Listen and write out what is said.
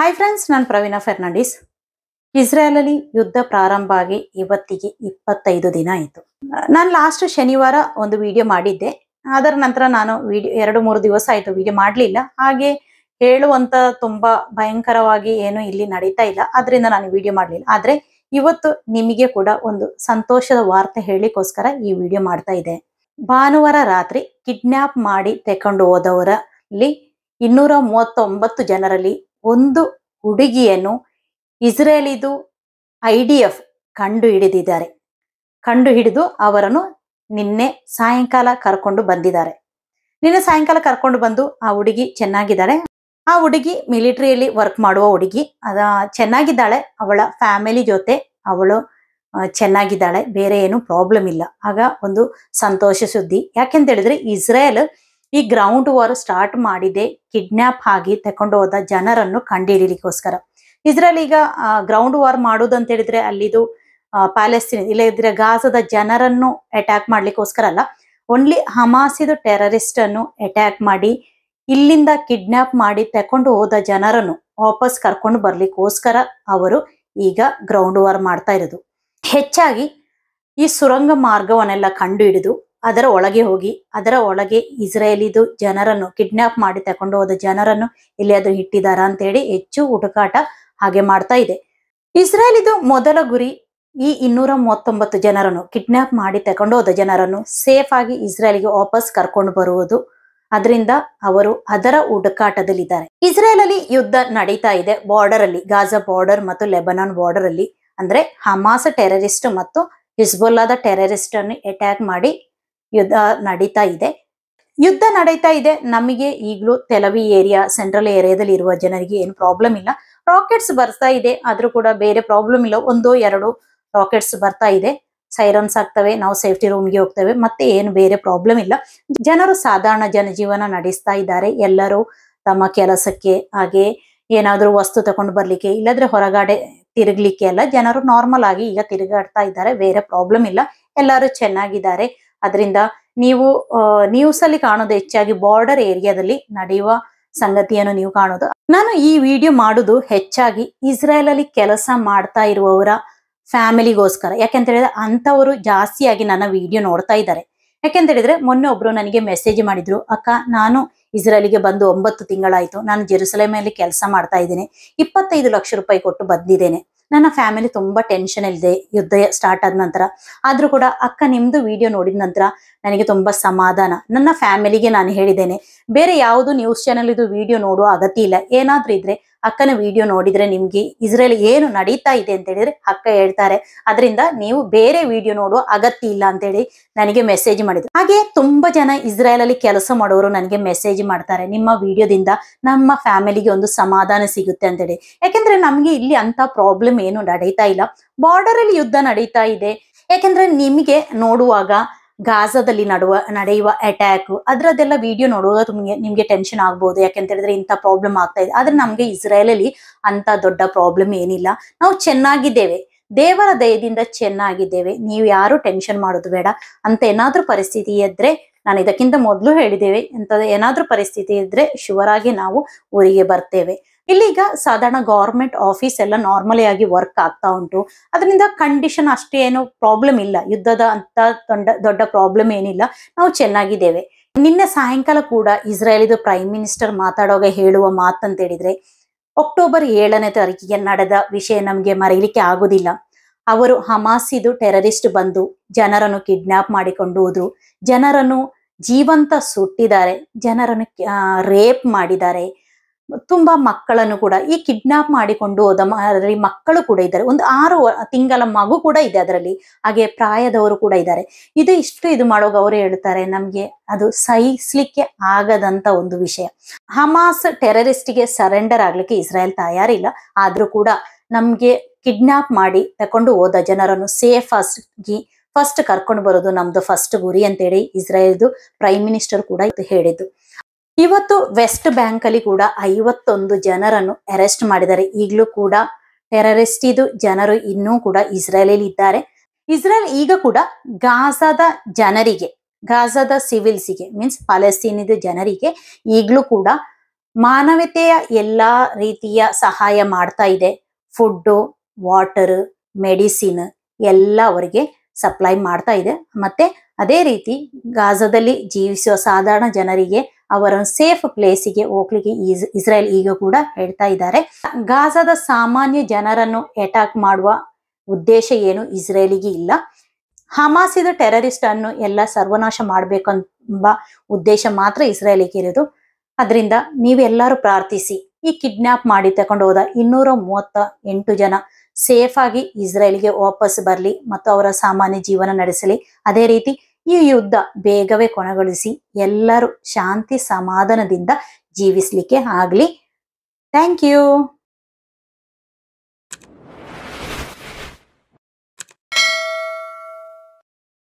hi friends ನಾನು ಪ್ರವೀಣ ಫೆರ್ನಾಂಡಿಸ್ ಇಸ್ರೇಲಲ್ಲಿ ಯುದ್ಧ ಪ್ರಾರಂಭ ಆಗಿ ಇವತ್ತಿಗೆ ಇಪ್ಪತ್ತೈದು ದಿನ ಆಯಿತು ನಾನು ಲಾಸ್ಟ್ ಶನಿವಾರ ಒಂದು ವಿಡಿಯೋ ಮಾಡಿದ್ದೆ ಅದರ ನಂತರ ನಾನು ವಿಡಿಯೋ ಎರಡು ಮೂರು ದಿವಸ ಆಯಿತು ವಿಡಿಯೋ ಮಾಡಲಿಲ್ಲ ಹಾಗೆ ಹೇಳುವಂತ ತುಂಬಾ ಭಯಂಕರವಾಗಿ ಏನು ಇಲ್ಲಿ ನಡೀತಾ ಇಲ್ಲ ಅದರಿಂದ ನಾನು ವಿಡಿಯೋ ಮಾಡಲಿಲ್ಲ ಆದ್ರೆ ಇವತ್ತು ನಿಮಗೆ ಕೂಡ ಒಂದು ಸಂತೋಷದ ವಾರ್ತೆ ಹೇಳಿಕೋಸ್ಕರ ಈ ವಿಡಿಯೋ ಮಾಡ್ತಾ ಇದೆ ಭಾನುವಾರ ರಾತ್ರಿ ಕಿಡ್ನ್ಯಾಪ್ ಮಾಡಿ ತೆಕೊಂಡು ಹೋದವರಲ್ಲಿ ಇನ್ನೂರ ಮೂವತ್ತೊಂಬತ್ತು ಜನರಲ್ಲಿ ಒಂದು ಹುಡುಗಿಯನ್ನು ಇಸ್ರೇಲಿದು ಐ ಡಿ ಎಫ್ ಕಂಡು ಹಿಡಿದಿದ್ದಾರೆ ಕಂಡು ಹಿಡಿದು ಅವರನ್ನು ನಿನ್ನೆ ಸಾಯಂಕಾಲ ಕರ್ಕೊಂಡು ಬಂದಿದ್ದಾರೆ ನಿನ್ನೆ ಸಾಯಂಕಾಲ ಕರ್ಕೊಂಡು ಬಂದು ಆ ಹುಡುಗಿ ಚೆನ್ನಾಗಿದ್ದಾಳೆ ಆ ಹುಡುಗಿ ಮಿಲಿಟರಿಯಲ್ಲಿ ವರ್ಕ್ ಮಾಡುವ ಹುಡುಗಿ ಅದ ಚೆನ್ನಾಗಿದ್ದಾಳೆ ಅವಳ ಫ್ಯಾಮಿಲಿ ಜೊತೆ ಅವಳು ಚೆನ್ನಾಗಿದ್ದಾಳೆ ಬೇರೆ ಏನು ಪ್ರಾಬ್ಲಮ್ ಇಲ್ಲ ಆಗ ಒಂದು ಸಂತೋಷ ಸುದ್ದಿ ಯಾಕೆಂತ ಹೇಳಿದ್ರೆ ಇಸ್ರೇಲ್ ಈ ಗ್ರೌಂಡ್ ವಾರ್ ಸ್ಟಾರ್ಟ್ ಮಾಡಿದೆ ಕಿಡ್ನಾಪ್ ಆಗಿ ತಕೊಂಡು ಹೋದ ಜನರನ್ನು ಕಂಡುಹಿಡಿಲಿಕ್ಕೋಸ್ಕರ ಇಸ್ರೇಲ್ ಈಗ ಗ್ರೌಂಡ್ ವಾರ್ ಮಾಡೋದು ಅಂತ ಹೇಳಿದ್ರೆ ಅಲ್ಲಿದು ಪ್ಯಾಲೆಸ್ತೀನ್ ಇಲ್ಲ ಇದ್ರೆ ಗಾಜದ ಜನರನ್ನು ಅಟ್ಯಾಕ್ ಮಾಡ್ಲಿಕ್ಕೋಸ್ಕರ ಅಲ್ಲ ಓನ್ಲಿ ಹಮಾಸಿದು ಟೆರರಿಸ್ಟ್ ಅನ್ನು ಅಟ್ಯಾಕ್ ಮಾಡಿ ಇಲ್ಲಿಂದ ಕಿಡ್ನಾಪ್ ಮಾಡಿ ತಕೊಂಡು ಹೋದ ಜನರನ್ನು ವಾಪಸ್ ಕರ್ಕೊಂಡು ಬರ್ಲಿಕ್ಕೋಸ್ಕರ ಅವರು ಈಗ ಗ್ರೌಂಡ್ ವಾರ್ ಮಾಡ್ತಾ ಇರೋದು ಹೆಚ್ಚಾಗಿ ಈ ಸುರಂಗ ಮಾರ್ಗವನ್ನೆಲ್ಲ ಕಂಡು ಹಿಡಿದು ಅದರ ಒಳಗೆ ಹೋಗಿ ಅದರ ಒಳಗೆ ಇಸ್ರೇಲಿದು ಜನರನ್ನು ಕಿಡ್ನಾಪ್ ಮಾಡಿ ತಕೊಂಡು ಹೋದ ಜನರನ್ನು ಇಲ್ಲಿ ಅದು ಅಂತ ಅಂತೇಳಿ ಹೆಚ್ಚು ಹುಡುಕಾಟ ಹಾಗೆ ಮಾಡ್ತಾ ಇದೆ ಇಸ್ರೇಲಿದು ಮೊದಲ ಗುರಿ ಈ ಇನ್ನೂರ ಮೂವತ್ತೊಂಬತ್ತು ಜನರನ್ನು ಕಿಡ್ನಾಪ್ ಮಾಡಿ ತಕೊಂಡು ಹೋದ ಜನರನ್ನು ಸೇಫ್ ಆಗಿ ಇಸ್ರೇಲ್ಗೆ ವಾಪಸ್ ಕರ್ಕೊಂಡು ಬರುವುದು ಅದರಿಂದ ಅವರು ಅದರ ಹುಡುಕಾಟದಲ್ಲಿದ್ದಾರೆ ಇಸ್ರೇಲ್ ಅಲ್ಲಿ ಯುದ್ಧ ನಡೀತಾ ಇದೆ ಬಾರ್ಡರ್ ಅಲ್ಲಿ ಗಾಜಾ ಬಾರ್ಡರ್ ಮತ್ತು ಲೆಬನಾನ್ ಬಾರ್ಡರ್ ಅಲ್ಲಿ ಅಂದ್ರೆ ಹಮಾಸ ಟೆರರಿಸ್ಟ್ ಮತ್ತು ಹಿಜ್ಬುಲ್ಲಾದ ಟೆರರಿಸ್ಟ್ ಅನ್ನು ಅಟ್ಯಾಕ್ ಮಾಡಿ ಯುದ್ಧ ನಡೀತಾ ಇದೆ ಯುದ್ಧ ನಡೀತಾ ಇದೆ ನಮಗೆ ಈಗಲೂ ತೆಲವಿ ಏರಿಯಾ ಸೆಂಟ್ರಲ್ ಏರಿಯಾದಲ್ಲಿ ಇರುವ ಜನರಿಗೆ ಏನು ಪ್ರಾಬ್ಲಮ್ ಇಲ್ಲ ರಾಕೆಟ್ಸ್ ಬರ್ತಾ ಇದೆ ಆದ್ರೂ ಕೂಡ ಬೇರೆ ಪ್ರಾಬ್ಲಮ್ ಇಲ್ಲ ಒಂದೋ ಎರಡು ರಾಕೆಟ್ಸ್ ಬರ್ತಾ ಇದೆ ಸೈರನ್ಸ್ ಆಗ್ತವೆ ನಾವು ಸೇಫ್ಟಿ ರೂಮ್ಗೆ ಹೋಗ್ತೇವೆ ಮತ್ತೆ ಏನು ಬೇರೆ ಪ್ರಾಬ್ಲಮ್ ಇಲ್ಲ ಜನರು ಸಾಧಾರಣ ಜನಜೀವನ ನಡೆಸ್ತಾ ಇದ್ದಾರೆ ಎಲ್ಲರೂ ತಮ್ಮ ಕೆಲಸಕ್ಕೆ ಹಾಗೆ ಏನಾದರೂ ವಸ್ತು ತಗೊಂಡು ಬರ್ಲಿಕ್ಕೆ ಇಲ್ಲದ್ರೆ ಹೊರಗಡೆ ತಿರುಗ್ಲಿಕ್ಕೆ ಎಲ್ಲ ಜನರು ನಾರ್ಮಲ್ ಆಗಿ ಈಗ ತಿರುಗಾಡ್ತಾ ಇದ್ದಾರೆ ಬೇರೆ ಪ್ರಾಬ್ಲಮ್ ಇಲ್ಲ ಎಲ್ಲರೂ ಚೆನ್ನಾಗಿದ್ದಾರೆ ಅದರಿಂದ ನೀವು ನ್ಯೂಸ್ ಅಲ್ಲಿ ಕಾಣೋದು ಹೆಚ್ಚಾಗಿ ಬಾರ್ಡರ್ ಏರಿಯಾದಲ್ಲಿ ನಡೆಯುವ ಸಂಗತಿಯನ್ನು ನೀವು ಕಾಣೋದು ನಾನು ಈ ವಿಡಿಯೋ ಮಾಡುದು ಹೆಚ್ಚಾಗಿ ಇಸ್ರೇಲ್ ಅಲ್ಲಿ ಕೆಲಸ ಮಾಡ್ತಾ ಇರುವವರ ಫ್ಯಾಮಿಲಿಗೋಸ್ಕರ ಯಾಕೆಂತ ಹೇಳಿದ್ರೆ ಅಂತವರು ಜಾಸ್ತಿಯಾಗಿ ನನ್ನ ವಿಡಿಯೋ ನೋಡ್ತಾ ಇದ್ದಾರೆ ಯಾಕೆಂತ ಹೇಳಿದ್ರೆ ಮೊನ್ನೆ ಒಬ್ರು ನನಗೆ ಮೆಸೇಜ್ ಮಾಡಿದ್ರು ಅಕ್ಕ ನಾನು ಗೆ ಬಂದು ಒಂಬತ್ತು ತಿಂಗಳಾಯ್ತು ನಾನು ಜೆರುಸಲೇಮಲ್ಲಿ ಕೆಲಸ ಮಾಡ್ತಾ ಇದ್ದೇನೆ ಇಪ್ಪತ್ತೈದು ಲಕ್ಷ ರೂಪಾಯಿ ಕೊಟ್ಟು ಬಂದಿದ್ದೇನೆ ನನ್ನ ಫ್ಯಾಮಿಲಿ ತುಂಬಾ ಟೆನ್ಷನ್ ಇಲ್ಲದೆ ಯುದ್ಧ ಸ್ಟಾರ್ಟ್ ಆದ ನಂತರ ಆದ್ರೂ ಕೂಡ ಅಕ್ಕ ನಿಮ್ದು ವಿಡಿಯೋ ನೋಡಿದ ನಂತರ ನನಗೆ ತುಂಬಾ ಸಮಾಧಾನ ನನ್ನ ಫ್ಯಾಮಿಲಿಗೆ ನಾನು ಹೇಳಿದ್ದೇನೆ ಬೇರೆ ಯಾವುದು ನ್ಯೂಸ್ ಚಾನಲ್ ಇದು ವಿಡಿಯೋ ನೋಡುವ ಅಗತ್ಯ ಇಲ್ಲ ಏನಾದ್ರೂ ಇದ್ರೆ ಅಕ್ಕನ ವಿಡಿಯೋ ನೋಡಿದ್ರೆ ನಿಮ್ಗೆ ಇಸ್ರೇಲ್ ಏನು ನಡೀತಾ ಇದೆ ಅಂತ ಹೇಳಿದ್ರೆ ಅಕ್ಕ ಹೇಳ್ತಾರೆ ಅದರಿಂದ ನೀವು ಬೇರೆ ವಿಡಿಯೋ ನೋಡುವ ಅಗತ್ಯ ಇಲ್ಲ ಅಂತ ಹೇಳಿ ನನಗೆ ಮೆಸೇಜ್ ಮಾಡಿದ್ರು ಹಾಗೆ ತುಂಬಾ ಜನ ಇಸ್ರೇಲ್ ಅಲ್ಲಿ ಕೆಲಸ ಮಾಡೋರು ನನಗೆ ಮೆಸೇಜ್ ಮಾಡ್ತಾರೆ ನಿಮ್ಮ ವಿಡಿಯೋದಿಂದ ನಮ್ಮ ಫ್ಯಾಮಿಲಿಗೆ ಒಂದು ಸಮಾಧಾನ ಸಿಗುತ್ತೆ ಅಂತ ಹೇಳಿ ಯಾಕೆಂದ್ರೆ ನಮ್ಗೆ ಇಲ್ಲಿ ಅಂತ ಪ್ರಾಬ್ಲಮ್ ಏನು ನಡೀತಾ ಇಲ್ಲ ಬಾರ್ಡರ್ ಅಲ್ಲಿ ಯುದ್ಧ ನಡೀತಾ ಇದೆ ಯಾಕೆಂದ್ರೆ ನಿಮಗೆ ನೋಡುವಾಗ ಗಾಜಾದಲ್ಲಿ ನಡುವ ನಡೆಯುವ ಅಟ್ಯಾಕ್ ಅದರದೆಲ್ಲ ವಿಡಿಯೋ ನೋಡುವಾಗ ನಿಮಗೆ ನಿಮಗೆ ಟೆನ್ಷನ್ ಆಗ್ಬೋದು ಯಾಕೆಂತ ಹೇಳಿದ್ರೆ ಇಂಥ ಪ್ರಾಬ್ಲಮ್ ಆಗ್ತಾ ಇದೆ ಆದ್ರೆ ನಮಗೆ ಅಲ್ಲಿ ಅಂತ ದೊಡ್ಡ ಪ್ರಾಬ್ಲಮ್ ಏನಿಲ್ಲ ನಾವು ಚೆನ್ನಾಗಿದ್ದೇವೆ ದೇವರ ದಯದಿಂದ ಚೆನ್ನಾಗಿದ್ದೇವೆ ನೀವು ಯಾರು ಟೆನ್ಷನ್ ಮಾಡೋದು ಬೇಡ ಅಂತ ಏನಾದ್ರೂ ಪರಿಸ್ಥಿತಿ ಇದ್ರೆ ನಾನು ಇದಕ್ಕಿಂತ ಮೊದಲು ಹೇಳಿದ್ದೇವೆ ಅಂತ ಏನಾದ್ರೂ ಪರಿಸ್ಥಿತಿ ಇದ್ರೆ ಶುವರಾಗಿ ನಾವು ಊರಿಗೆ ಬರ್ತೇವೆ ಇಲ್ಲಿಗ ಸಾಧಾರಣ ಗೌರ್ಮೆಂಟ್ ಆಫೀಸ್ ಎಲ್ಲ ನಾರ್ಮಲಿ ಆಗಿ ವರ್ಕ್ ಆಗ್ತಾ ಉಂಟು ಅದರಿಂದ ಕಂಡೀಷನ್ ಅಷ್ಟೇ ಏನು ಪ್ರಾಬ್ಲಮ್ ಇಲ್ಲ ಯುದ್ಧದ ಅಂತ ದೊಡ್ಡ ದೊಡ್ಡ ಪ್ರಾಬ್ಲಮ್ ಏನಿಲ್ಲ ನಾವು ಚೆನ್ನಾಗಿದ್ದೇವೆ ನಿನ್ನೆ ಸಾಯಂಕಾಲ ಕೂಡ ಇಸ್ರೇಲಿದು ಪ್ರೈಮ್ ಮಿನಿಸ್ಟರ್ ಮಾತಾಡುವಾಗ ಹೇಳುವ ಅಂತ ಹೇಳಿದ್ರೆ ಅಕ್ಟೋಬರ್ ಏಳನೇ ತಾರೀಕಿಗೆ ನಡೆದ ವಿಷಯ ನಮಗೆ ಮರೆಯಲಿಕ್ಕೆ ಆಗೋದಿಲ್ಲ ಅವರು ಹಮಾಸಿದು ಟೆರರಿಸ್ಟ್ ಬಂದು ಜನರನ್ನು ಕಿಡ್ನಾಪ್ ಮಾಡಿಕೊಂಡು ಹೋದ್ರು ಜನರನ್ನು ಜೀವಂತ ಸುಟ್ಟಿದ್ದಾರೆ ಜನರನ್ನು ರೇಪ್ ಮಾಡಿದ್ದಾರೆ ತುಂಬಾ ಮಕ್ಕಳನ್ನು ಕೂಡ ಈ ಕಿಡ್ನಾಪ್ ಮಾಡಿಕೊಂಡು ಹೋದ ಅದರಲ್ಲಿ ಮಕ್ಕಳು ಕೂಡ ಇದ್ದಾರೆ ಒಂದು ಆರು ತಿಂಗಳ ಮಗು ಕೂಡ ಇದೆ ಅದರಲ್ಲಿ ಹಾಗೆ ಪ್ರಾಯದವರು ಕೂಡ ಇದ್ದಾರೆ ಇದು ಇಷ್ಟು ಇದು ಮಾಡೋ ಅವರು ಹೇಳ್ತಾರೆ ನಮ್ಗೆ ಅದು ಸಹಿಸ್ಲಿಕ್ಕೆ ಆಗದಂತ ಒಂದು ವಿಷಯ ಹಮಾಸ್ ಟೆರರಿಸ್ಟ್ಗೆ ಸರೆಂಡರ್ ಆಗ್ಲಿಕ್ಕೆ ಇಸ್ರಾಯೇಲ್ ತಯಾರಿಲ್ಲ ಆದ್ರೂ ಕೂಡ ನಮ್ಗೆ ಕಿಡ್ನಾಪ್ ಮಾಡಿ ತಕೊಂಡು ಹೋದ ಜನರನ್ನು ಸೇಫ್ ಆಗಿ ಫಸ್ಟ್ ಕರ್ಕೊಂಡು ಬರೋದು ನಮ್ದು ಫಸ್ಟ್ ಗುರಿ ಅಂತೇಳಿ ಇಸ್ರಾಯೇಲ್ದು ಪ್ರೈಮ್ ಮಿನಿಸ್ಟರ್ ಕೂಡ ಹೇಳಿದ್ದು ಇವತ್ತು ವೆಸ್ಟ್ ಬ್ಯಾಂಕ್ ಅಲ್ಲಿ ಕೂಡ ಐವತ್ತೊಂದು ಜನರನ್ನು ಅರೆಸ್ಟ್ ಮಾಡಿದ್ದಾರೆ ಈಗಲೂ ಕೂಡ ಟೆರರಿಸ್ಟ್ ಇದು ಜನರು ಇನ್ನೂ ಕೂಡ ಅಲ್ಲಿ ಇದ್ದಾರೆ ಇಸ್ರೇಲ್ ಈಗ ಕೂಡ ಗಾಜಾದ ಜನರಿಗೆ ಗಾಜಾದ ಸಿವಿಲ್ಸ್ಗೆ ಮೀನ್ಸ್ ಪಾಲೆಸ್ತೀನಿದ ಜನರಿಗೆ ಈಗಲೂ ಕೂಡ ಮಾನವತೆಯ ಎಲ್ಲಾ ರೀತಿಯ ಸಹಾಯ ಮಾಡ್ತಾ ಇದೆ ಫುಡ್ಡು ವಾಟರ್ ಮೆಡಿಸಿನ್ ಎಲ್ಲ ಅವರಿಗೆ ಸಪ್ಲೈ ಮಾಡ್ತಾ ಇದೆ ಮತ್ತೆ ಅದೇ ರೀತಿ ಗಾಜಾದಲ್ಲಿ ಜೀವಿಸುವ ಸಾಧಾರಣ ಜನರಿಗೆ ಅವರನ್ನು ಸೇಫ್ ಪ್ಲೇಸಿಗೆ ಹೋಗ್ಲಿಕ್ಕೆ ಇಸ್ರೇಲ್ ಈಗ ಕೂಡ ಹೇಳ್ತಾ ಇದ್ದಾರೆ ಗಾಜಾದ ಸಾಮಾನ್ಯ ಜನರನ್ನು ಅಟ್ಯಾಕ್ ಮಾಡುವ ಉದ್ದೇಶ ಏನು ಇಸ್ರೇಲಿಗೆ ಇಲ್ಲ ಹಮಾಸಿದ ಟೆರರಿಸ್ಟ್ ಅನ್ನು ಎಲ್ಲ ಸರ್ವನಾಶ ಮಾಡ್ಬೇಕೆಂಬ ಉದ್ದೇಶ ಮಾತ್ರ ಇಸ್ರೇಲಿಗೆ ಇರೋದು ಅದರಿಂದ ನೀವೆಲ್ಲರೂ ಪ್ರಾರ್ಥಿಸಿ ಈ ಕಿಡ್ನಾಪ್ ಮಾಡಿ ತಗೊಂಡು ಹೋದ ಇನ್ನೂರ ಮೂವತ್ತ ಎಂಟು ಜನ ಸೇಫ್ ಆಗಿ ಇಸ್ರೇಲ್ಗೆ ವಾಪಸ್ ಬರಲಿ ಮತ್ತು ಅವರ ಸಾಮಾನ್ಯ ಜೀವನ ನಡೆಸಲಿ ಅದೇ ರೀತಿ ಈ ಯುದ್ಧ ಬೇಗವೇ ಕೊನೆಗೊಳಿಸಿ ಎಲ್ಲರೂ ಶಾಂತಿ ಸಮಾಧಾನದಿಂದ ಜೀವಿಸ್ಲಿಕ್ಕೆ ಆಗ್ಲಿ ಥ್ಯಾಂಕ್ ಯು